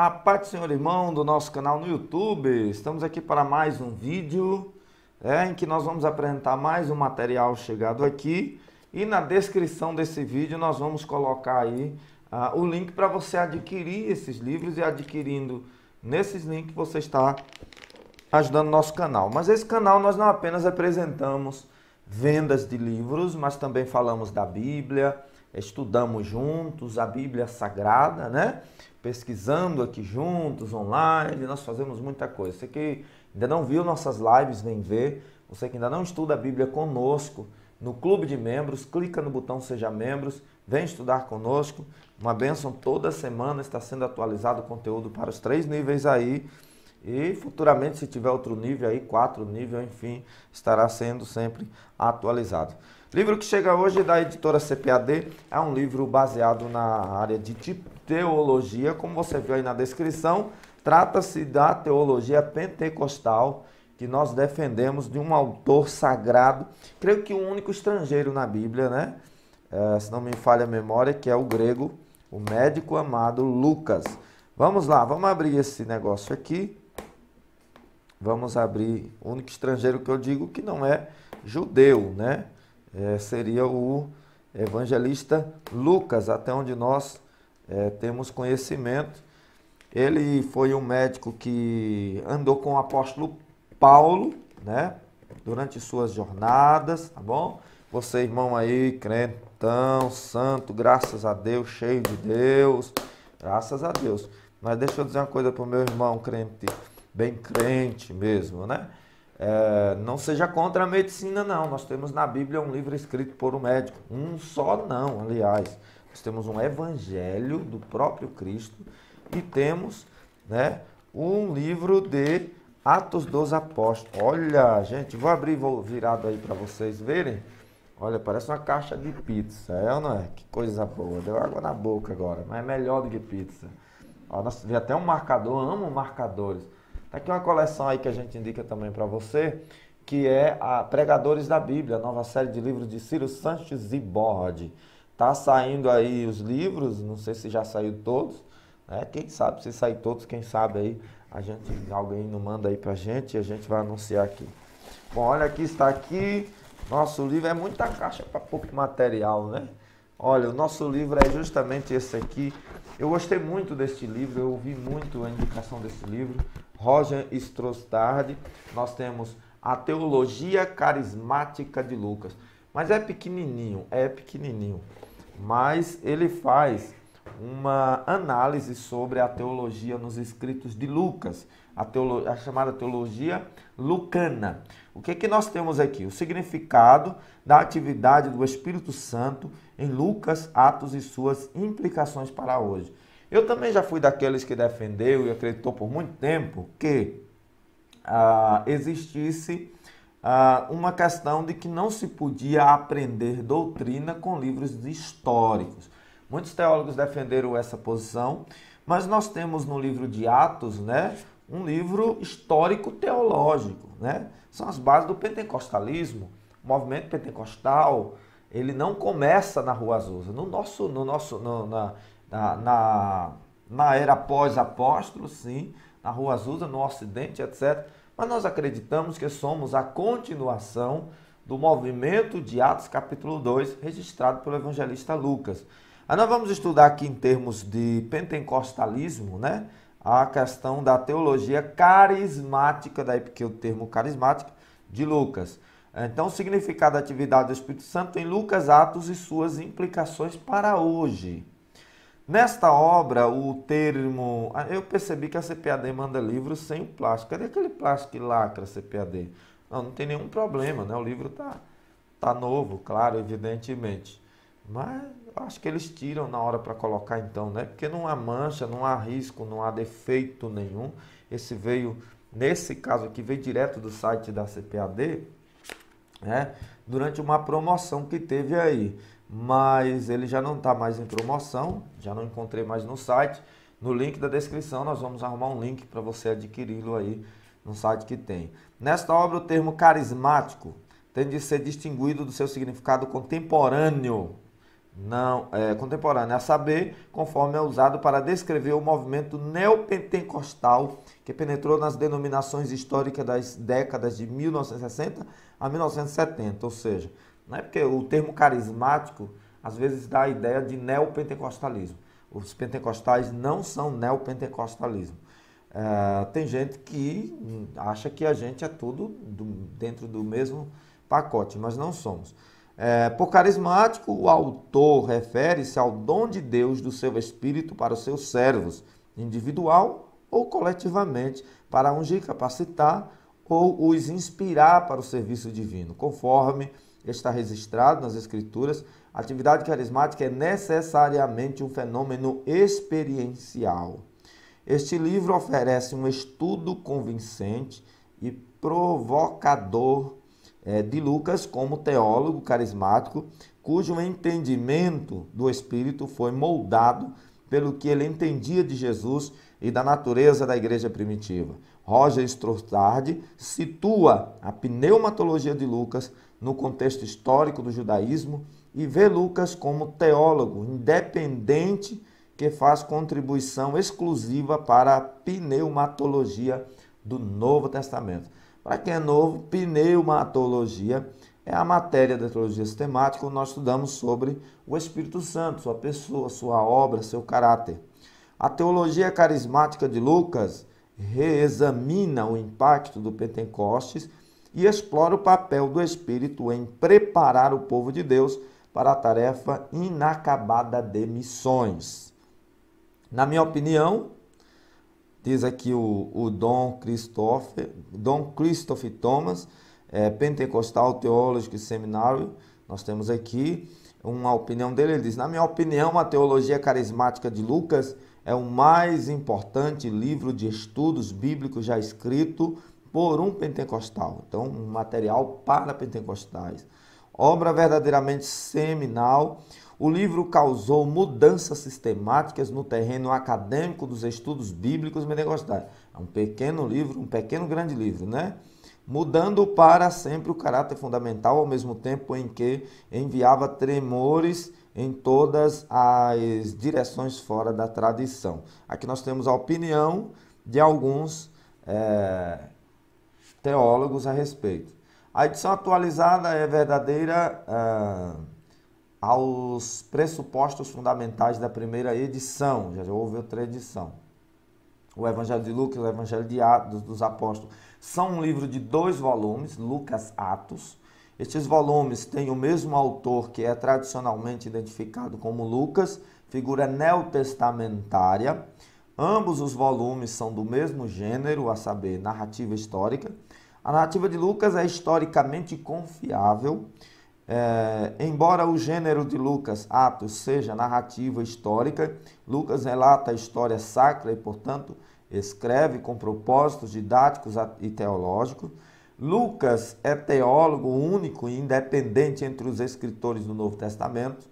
A parte do Senhor irmão do nosso canal no YouTube. Estamos aqui para mais um vídeo é, em que nós vamos apresentar mais um material chegado aqui e na descrição desse vídeo nós vamos colocar aí ah, o link para você adquirir esses livros e adquirindo nesses links você está ajudando nosso canal. Mas esse canal nós não apenas apresentamos vendas de livros, mas também falamos da Bíblia, estudamos juntos a Bíblia Sagrada, né? pesquisando aqui juntos, online, nós fazemos muita coisa. Você que ainda não viu nossas lives, vem ver. Você que ainda não estuda a Bíblia conosco, no clube de membros, clica no botão Seja Membros, vem estudar conosco. Uma bênção toda semana, está sendo atualizado o conteúdo para os três níveis aí. E futuramente, se tiver outro nível aí, quatro nível, enfim, estará sendo sempre atualizado. Livro que chega hoje da editora CPAD é um livro baseado na área de teologia, como você viu aí na descrição. Trata-se da teologia pentecostal que nós defendemos de um autor sagrado, creio que o um único estrangeiro na Bíblia, né? É, se não me falha a memória, que é o grego, o médico amado Lucas. Vamos lá, vamos abrir esse negócio aqui. Vamos abrir o único estrangeiro que eu digo que não é judeu, né? é, seria o evangelista Lucas, até onde nós é, temos conhecimento. Ele foi um médico que andou com o apóstolo Paulo, né? Durante suas jornadas, tá bom? Você, irmão aí, crentão, santo, graças a Deus, cheio de Deus, graças a Deus. Mas deixa eu dizer uma coisa para o meu irmão crente, bem crente mesmo, né? É, não seja contra a medicina, não. Nós temos na Bíblia um livro escrito por um médico. Um só, não, aliás. Nós temos um evangelho do próprio Cristo e temos né, um livro de Atos dos Apóstolos. Olha, gente, vou abrir vou virado aí para vocês verem. Olha, parece uma caixa de pizza, é ou não é? Que coisa boa. Deu água na boca agora, mas é melhor do que pizza. Ó, nós vi até um marcador, amo marcadores. Aqui uma coleção aí que a gente indica também para você, que é a Pregadores da Bíblia, nova série de livros de Ciro Sanches e Borde. Tá saindo aí os livros, não sei se já saiu todos, né? Quem sabe se sair todos, quem sabe aí a gente alguém não manda aí pra gente e a gente vai anunciar aqui. Bom, olha aqui está aqui. Nosso livro é muita caixa para pouco material, né? Olha, o nosso livro é justamente esse aqui. Eu gostei muito deste livro, eu ouvi muito a indicação desse livro. Roger Strostard, nós temos a Teologia Carismática de Lucas. Mas é pequenininho, é pequenininho. Mas ele faz uma análise sobre a teologia nos escritos de Lucas, a, teolo a chamada teologia lucana. O que, é que nós temos aqui? O significado da atividade do Espírito Santo em Lucas, Atos e suas implicações para hoje. Eu também já fui daqueles que defendeu e acreditou por muito tempo que ah, existisse ah, uma questão de que não se podia aprender doutrina com livros históricos. Muitos teólogos defenderam essa posição, mas nós temos no livro de Atos, né, um livro histórico teológico, né? São as bases do pentecostalismo, o movimento pentecostal, ele não começa na Rua Azusa. No nosso, no nosso, no, na, na, na, na era pós-apóstolo, sim, na Rua Azusa, no Ocidente, etc. Mas nós acreditamos que somos a continuação do movimento de Atos capítulo 2, registrado pelo evangelista Lucas. Aí nós vamos estudar aqui em termos de pentecostalismo, né? A questão da teologia carismática, daí porque o termo carismático de Lucas. Então, o significado da atividade do Espírito Santo em Lucas, Atos e suas implicações para hoje. Nesta obra, o termo. Ah, eu percebi que a CPAD manda livros sem o plástico. Cadê aquele plástico que lacra a CPAD? Não, não tem nenhum problema, né? O livro tá, tá novo, claro, evidentemente. Mas eu acho que eles tiram na hora para colocar então, né? Porque não há mancha, não há risco, não há defeito nenhum. Esse veio, nesse caso aqui, veio direto do site da CPAD, né? Durante uma promoção que teve aí mas ele já não está mais em promoção, já não encontrei mais no site. No link da descrição nós vamos arrumar um link para você adquiri-lo aí no site que tem. Nesta obra o termo carismático tem de ser distinguido do seu significado contemporâneo. Não, é, contemporâneo, a saber, conforme é usado para descrever o movimento neopentecostal que penetrou nas denominações históricas das décadas de 1960 a 1970, ou seja, né? Porque o termo carismático às vezes dá a ideia de neopentecostalismo. Os pentecostais não são neopentecostalismo. É, tem gente que acha que a gente é tudo do, dentro do mesmo pacote, mas não somos. É, por carismático, o autor refere-se ao dom de Deus do seu espírito para os seus servos, individual ou coletivamente, para ungir, capacitar ou os inspirar para o serviço divino, conforme está registrado nas Escrituras, a atividade carismática é necessariamente um fenômeno experiencial. Este livro oferece um estudo convincente e provocador é, de Lucas como teólogo carismático, cujo entendimento do Espírito foi moldado pelo que ele entendia de Jesus e da natureza da igreja primitiva. Roger Strothard situa a pneumatologia de Lucas no contexto histórico do judaísmo e vê Lucas como teólogo independente que faz contribuição exclusiva para a pneumatologia do Novo Testamento. Para quem é novo, pneumatologia é a matéria da teologia sistemática onde nós estudamos sobre o Espírito Santo, sua pessoa, sua obra, seu caráter. A teologia carismática de Lucas reexamina o impacto do Pentecostes e explora o papel do Espírito em preparar o povo de Deus para a tarefa inacabada de missões. Na minha opinião, diz aqui o, o Dom Christoph, Dom Thomas, é, Pentecostal Teológico e Seminário, nós temos aqui uma opinião dele, ele diz, na minha opinião, a teologia carismática de Lucas é o mais importante livro de estudos bíblicos já escrito por um pentecostal. Então, um material para pentecostais. Obra verdadeiramente seminal. O livro causou mudanças sistemáticas no terreno acadêmico dos estudos bíblicos pentecostais. É um pequeno livro, um pequeno grande livro, né? Mudando para sempre o caráter fundamental, ao mesmo tempo em que enviava tremores em todas as direções fora da tradição. Aqui nós temos a opinião de alguns é, teólogos a respeito. A edição atualizada é verdadeira ah, aos pressupostos fundamentais da primeira edição, já houve outra edição. O Evangelho de Lucas, o Evangelho de Atos dos Apóstolos, são um livro de dois volumes, Lucas Atos. Estes volumes têm o mesmo autor que é tradicionalmente identificado como Lucas, figura neotestamentária. Ambos os volumes são do mesmo gênero, a saber, narrativa histórica a narrativa de Lucas é historicamente confiável, é, embora o gênero de Lucas, Atos, seja narrativa histórica, Lucas relata a história sacra e, portanto, escreve com propósitos didáticos e teológicos. Lucas é teólogo único e independente entre os escritores do Novo Testamento.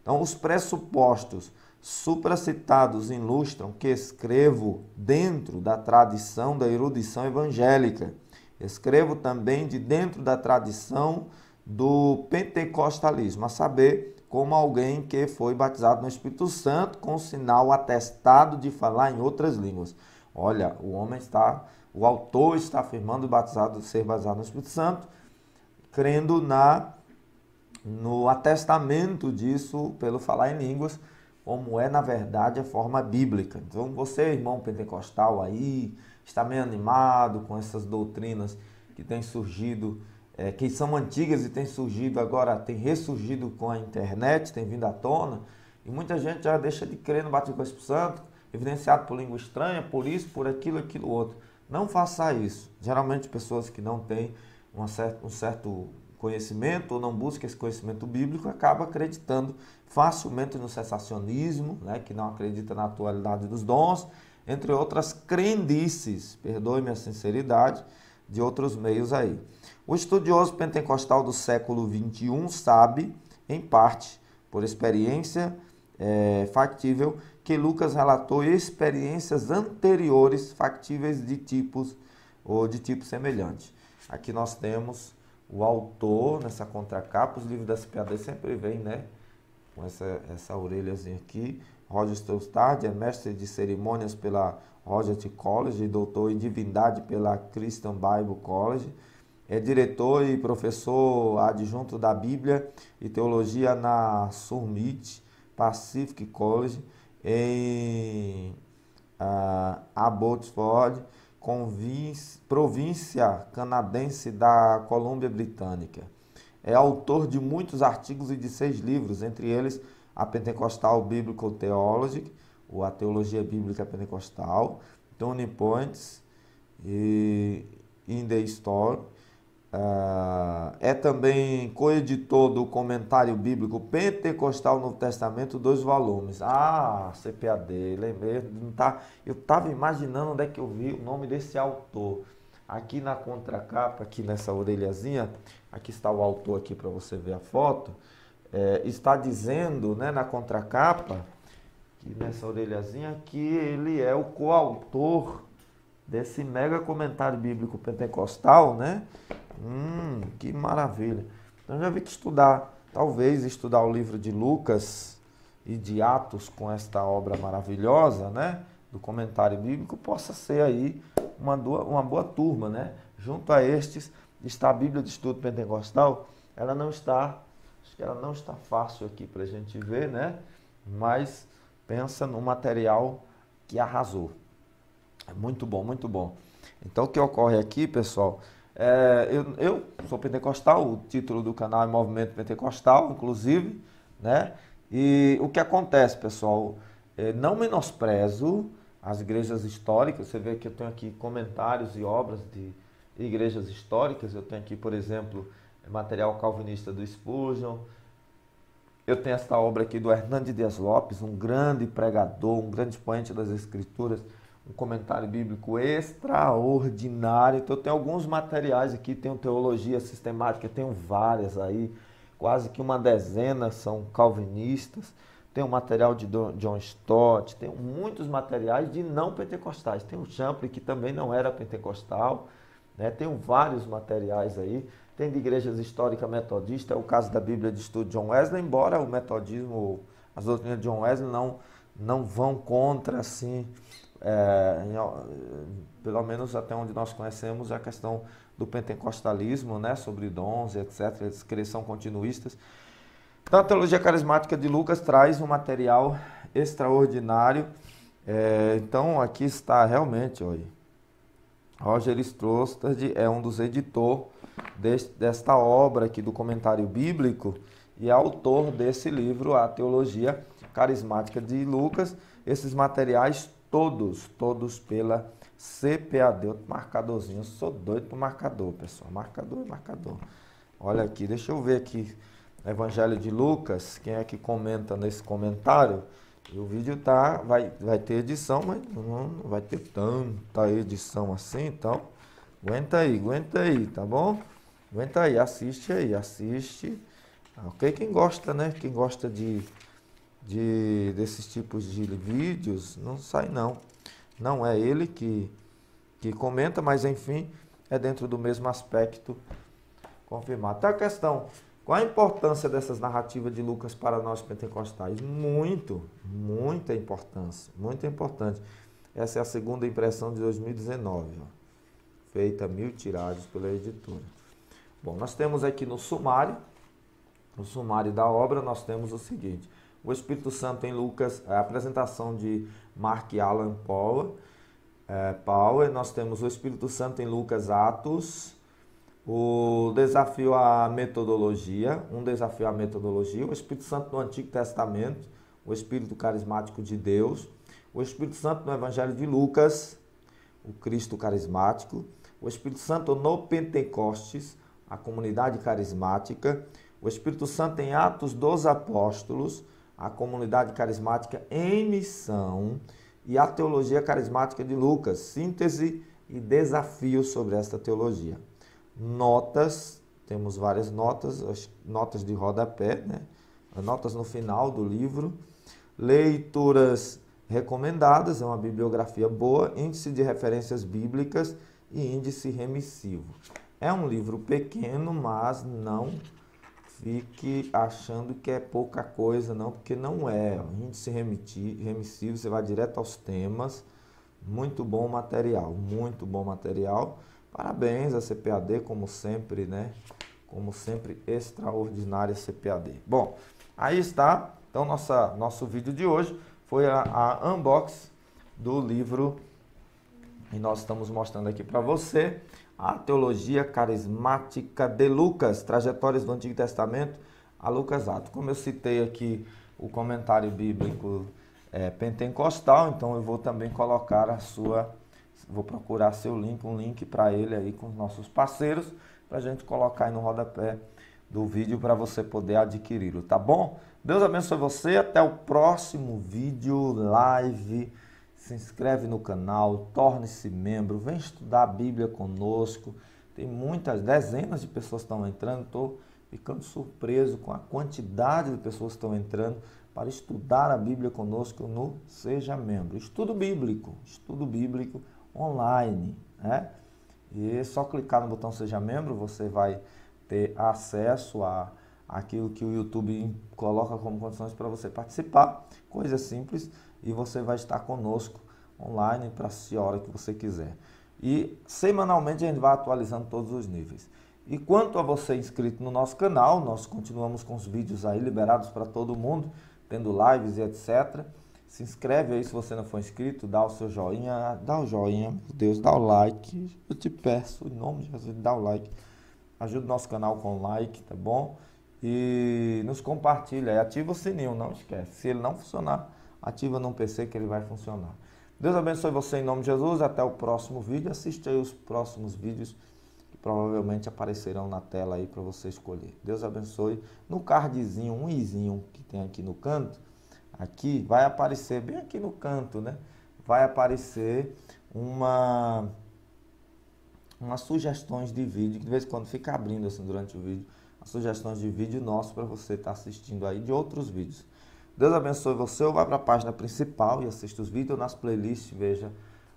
Então, os pressupostos supracitados ilustram que escrevo dentro da tradição da erudição evangélica Escrevo também de dentro da tradição do pentecostalismo, a saber, como alguém que foi batizado no Espírito Santo com sinal atestado de falar em outras línguas. Olha, o homem está, o autor está afirmando batizado, ser batizado no Espírito Santo, crendo na no atestamento disso pelo falar em línguas, como é na verdade a forma bíblica. Então, você, irmão pentecostal aí, está meio animado com essas doutrinas que têm surgido, é, que são antigas e têm surgido agora, têm ressurgido com a internet, têm vindo à tona, e muita gente já deixa de crer no batismo com o Espírito Santo, evidenciado por língua estranha, por isso, por aquilo, aquilo outro. Não faça isso. Geralmente pessoas que não têm uma certa, um certo conhecimento ou não busca esse conhecimento bíblico acaba acreditando facilmente no cessacionismo, né, que não acredita na atualidade dos dons, entre outras crendices, perdoe-me a sinceridade, de outros meios aí. O estudioso pentecostal do século XXI sabe, em parte, por experiência é, factível, que Lucas relatou experiências anteriores factíveis de tipos ou de tipo semelhante. Aqui nós temos o autor nessa contracapa, os livros das piadas sempre vêm, né? com essa, essa orelhazinha aqui. Roger Stoustad é mestre de cerimônias pela T College, doutor em divindade pela Christian Bible College. É diretor e professor adjunto da Bíblia e Teologia na Summit Pacific College em uh, Abbotsford, província canadense da Colômbia Britânica é autor de muitos artigos e de seis livros, entre eles a Pentecostal Biblical Theology, ou a Teologia Bíblica Pentecostal, Tony Points e In the Store. Ah, é também coeditor do Comentário Bíblico Pentecostal Novo Testamento, dois volumes. Ah, CPAD, lembrei, não tá, eu estava imaginando onde é que eu vi o nome desse autor. Aqui na contracapa, aqui nessa orelhazinha, aqui está o autor aqui para você ver a foto, é, está dizendo né, na contracapa, que nessa orelhazinha, que ele é o coautor desse mega comentário bíblico pentecostal, né? Hum, que maravilha. Então já vi que estudar, talvez estudar o livro de Lucas e de Atos com esta obra maravilhosa, né? Do comentário bíblico possa ser aí uma, boa, uma boa turma, né? Junto a estes está a Bíblia de Estudo Pentecostal. Ela não está, acho que ela não está fácil aqui para a gente ver, né? Mas pensa no material que arrasou. É muito bom, muito bom. Então o que ocorre aqui, pessoal, é, eu, eu, sou pentecostal, o título do canal é Movimento Pentecostal, inclusive, né? E o que acontece, pessoal, é, não menosprezo as igrejas históricas. Você vê que eu tenho aqui comentários e obras de igrejas históricas. Eu tenho aqui, por exemplo, material calvinista do Spurgeon. Eu tenho esta obra aqui do Hernande Dias Lopes, um grande pregador, um grande expoente das Escrituras, um comentário bíblico extraordinário. Então, eu tenho alguns materiais aqui, tenho teologia sistemática, tenho várias aí, quase que uma dezena são calvinistas tem o material de John Stott, tem muitos materiais de não pentecostais. Tem o Champlin, que também não era pentecostal, né? tem vários materiais aí. Tem de igrejas históricas metodistas, é o caso da Bíblia de Estudo John Wesley, embora o metodismo, as doutrinas de John Wesley não, não vão contra, assim, é, em, pelo menos até onde nós conhecemos a questão do pentecostalismo, né, sobre dons, etc. Eles são continuistas, então, a teologia carismática de Lucas traz um material extraordinário. É, então, aqui está realmente, olha. Roger Strostad é um dos editores desta obra aqui do comentário bíblico e é autor desse livro, A Teologia Carismática de Lucas. Esses materiais todos, todos pela CPAD. Outro marcadorzinho, eu sou doido pro marcador, pessoal. Marcador, é marcador. Olha aqui, deixa eu ver aqui Evangelho de Lucas, quem é que comenta nesse comentário? o vídeo tá, vai, vai ter edição, mas não, não vai ter tanta edição assim, então aguenta aí, aguenta aí, tá bom? Aguenta aí, assiste aí, assiste. Ah, ok? É quem gosta, né? Quem gosta de, de desses tipos de vídeos, não sai não. Não é ele que, que comenta, mas enfim, é dentro do mesmo aspecto confirmado. Tá a questão qual a importância dessas narrativas de Lucas para nós pentecostais? Muito, muita importância, muito importante. Essa é a segunda impressão de 2019, ó, feita mil tirados pela editora. Bom, nós temos aqui no sumário, no sumário da obra, nós temos o seguinte: o Espírito Santo em Lucas, é a apresentação de Mark Allan Power, é, Power. Nós temos o Espírito Santo em Lucas, Atos o desafio à metodologia, um desafio à metodologia, o Espírito Santo no Antigo Testamento, o Espírito Carismático de Deus, o Espírito Santo no Evangelho de Lucas, o Cristo Carismático, o Espírito Santo no Pentecostes, a comunidade carismática, o Espírito Santo em Atos dos Apóstolos, a comunidade carismática em missão e a teologia carismática de Lucas, síntese e desafio sobre esta teologia notas, temos várias notas, as notas de rodapé, né? notas no final do livro, leituras recomendadas, é uma bibliografia boa, índice de referências bíblicas e índice remissivo. É um livro pequeno, mas não fique achando que é pouca coisa, não, porque não é. índice remissivo, você vai direto aos temas. Muito bom material, muito bom material. Parabéns à CPAD, como sempre, né? Como sempre, extraordinária CPAD. Bom, aí está. Então, nossa, nosso vídeo de hoje foi a, a unbox do livro e nós estamos mostrando aqui para você a teologia carismática de Lucas, trajetórias do Antigo Testamento a Lucas Ato. Como eu citei aqui o comentário bíblico é, pentecostal, então eu vou também colocar a sua Vou procurar seu link, um link para ele aí com os nossos parceiros, para a gente colocar aí no rodapé do vídeo para você poder adquiri-lo, tá bom? Deus abençoe você, até o próximo vídeo, live. Se inscreve no canal, torne-se membro, vem estudar a Bíblia conosco. Tem muitas, dezenas de pessoas estão entrando, estou ficando surpreso com a quantidade de pessoas que estão entrando para estudar a Bíblia conosco no Seja Membro. Estudo bíblico, estudo bíblico online, né? E só clicar no botão seja membro, você vai ter acesso a aquilo que o YouTube coloca como condições para você participar, coisa simples, e você vai estar conosco online para a hora que você quiser. E semanalmente a gente vai atualizando todos os níveis. E quanto a você inscrito no nosso canal, nós continuamos com os vídeos aí liberados para todo mundo, tendo lives e etc. Se inscreve aí se você não for inscrito, dá o seu joinha, dá o joinha, meu Deus, dá o like. Eu te peço, em nome de Jesus, dá o like. Ajuda o nosso canal com like, tá bom? E nos compartilha e ativa o sininho, não esquece. Se ele não funcionar, ativa no PC que ele vai funcionar. Deus abençoe você em nome de Jesus. Até o próximo vídeo. Assista aí os próximos vídeos que provavelmente aparecerão na tela aí para você escolher. Deus abençoe. No cardzinho, um izinho que tem aqui no canto, Aqui vai aparecer, bem aqui no canto, né? Vai aparecer uma umas sugestões de vídeo, que de vez em quando fica abrindo assim durante o vídeo, sugestões de vídeo nosso para você estar tá assistindo aí de outros vídeos. Deus abençoe você, ou vai para a página principal e assista os vídeos, ou nas playlists veja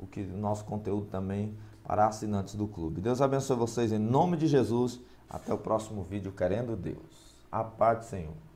o que o nosso conteúdo também para assinantes do clube. Deus abençoe vocês em nome de Jesus. Até o próximo vídeo, querendo Deus. A paz do Senhor.